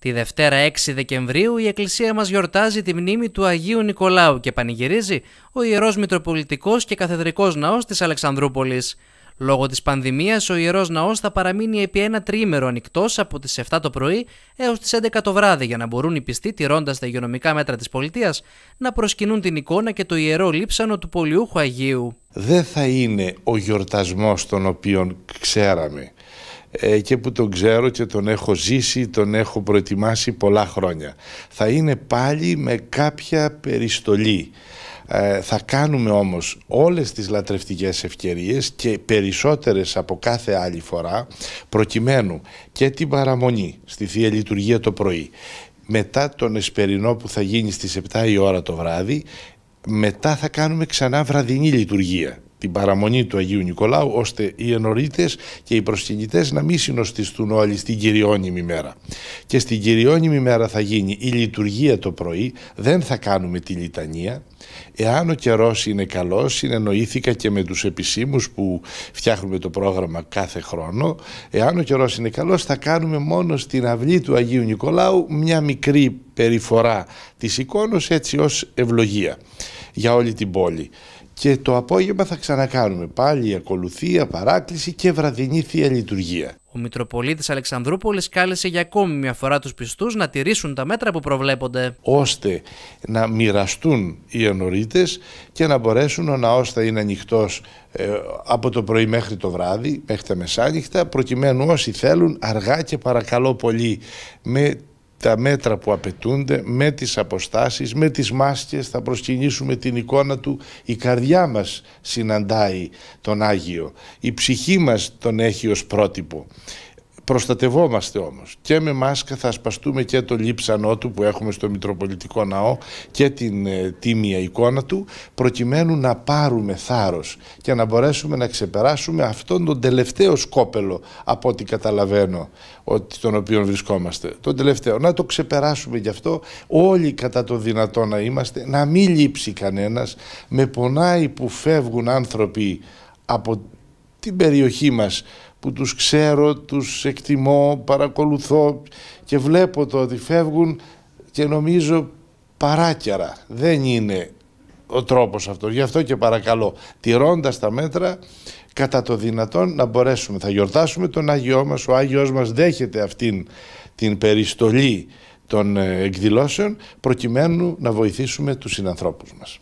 Τη Δευτέρα 6 Δεκεμβρίου η Εκκλησία μας γιορτάζει τη μνήμη του Αγίου Νικολάου και πανηγυρίζει ο Ιερός Μητροπολιτικός και Καθεδρικός Ναός της Αλεξανδρούπολης. Λόγω της πανδημίας ο Ιερός Ναός θα παραμείνει επί ένα τρίμερο ανοιχτός από τις 7 το πρωί έως τις 11 το βράδυ για να μπορούν οι πιστοί τηρώντας τα υγειονομικά μέτρα της πολιτείας να προσκυνούν την εικόνα και το ιερό λείψανο του Πολιούχου Αγίου. Δεν θα είναι ο γιορτασμός τον οποίον ξέραμε. Ε, και που τον ξέρω και τον έχω ζήσει, τον έχω προετοιμάσει πολλά χρόνια. Θα είναι πάλι με κάποια περιστολή. Ε, θα κάνουμε όμως όλες τις λατρευτικές ευκαιρίες και περισσότερες από κάθε άλλη φορά προκειμένου και την παραμονή στη Θεία Λειτουργία το πρωί μετά τον εσπερινό που θα γίνει στις 7 η ώρα το βράδυ μετά θα κάνουμε ξανά βραδινή λειτουργία την παραμονή του Αγίου Νικολάου, ώστε οι ενορίτες και οι προσκυνητές να μην συνοστιστούν όλοι στην κυριώνυμη μέρα. Και στην κυριώνυμη μέρα θα γίνει η λειτουργία το πρωί, δεν θα κάνουμε τη λιτανία. Εάν ο καιρός είναι καλός, συνεννοήθηκα και με τους επισήμους που φτιάχνουμε το πρόγραμμα κάθε χρόνο. Εάν ο καιρός είναι καλός, θα κάνουμε μόνο στην αυλή του Αγίου Νικολάου μια μικρή περιφορά της εικόνα έτσι ως ευλογία για όλη την πόλη. Και το απόγευμα θα ξανακάνουμε πάλι ακολουθία, παράκληση και βραδινή θεία λειτουργία. Ο Μητροπολίτης Αλεξανδρούπολης κάλεσε για ακόμη μια φορά τους πιστούς να τηρήσουν τα μέτρα που προβλέπονται. Ώστε να μοιραστούν οι ενορίτες και να μπορέσουν ο ναός θα είναι ανοιχτός ε, από το πρωί μέχρι το βράδυ, μέχρι τα μεσάνυχτα, προκειμένου όσοι θέλουν αργά και παρακαλώ πολύ με τα μέτρα που απαιτούνται, με τις αποστάσεις, με τις μάσκες, θα προσκυνήσουμε την εικόνα του. Η καρδιά μας συναντάει τον Άγιο, η ψυχή μας τον έχει ως πρότυπο. Προστατευόμαστε όμως και με μάσκα θα ασπαστούμε και το λείψανό του που έχουμε στο Μητροπολιτικό Ναό και την ε, τίμια εικόνα του προκειμένου να πάρουμε θάρρος και να μπορέσουμε να ξεπεράσουμε αυτόν τον τελευταίο σκόπελο από ό,τι καταλαβαίνω ότι, τον οποίο βρισκόμαστε. Τον τελευταίο. Να το ξεπεράσουμε γι' αυτό όλοι κατά το δυνατό να είμαστε, να μην λείψει κανένας Με πονάει που φεύγουν άνθρωποι από την περιοχή μας που τους ξέρω, τους εκτιμώ, παρακολουθώ και βλέπω το ότι φεύγουν και νομίζω παράκιαρα. Δεν είναι ο τρόπος αυτό. Γι' αυτό και παρακαλώ, τηρώντας τα μέτρα, κατά το δυνατόν να μπορέσουμε. Θα γιορτάσουμε τον Άγιό μας, ο Άγιος μας δέχεται αυτήν την περιστολή των ε, εκδηλώσεων προκειμένου να βοηθήσουμε τους συνανθρώπους μας.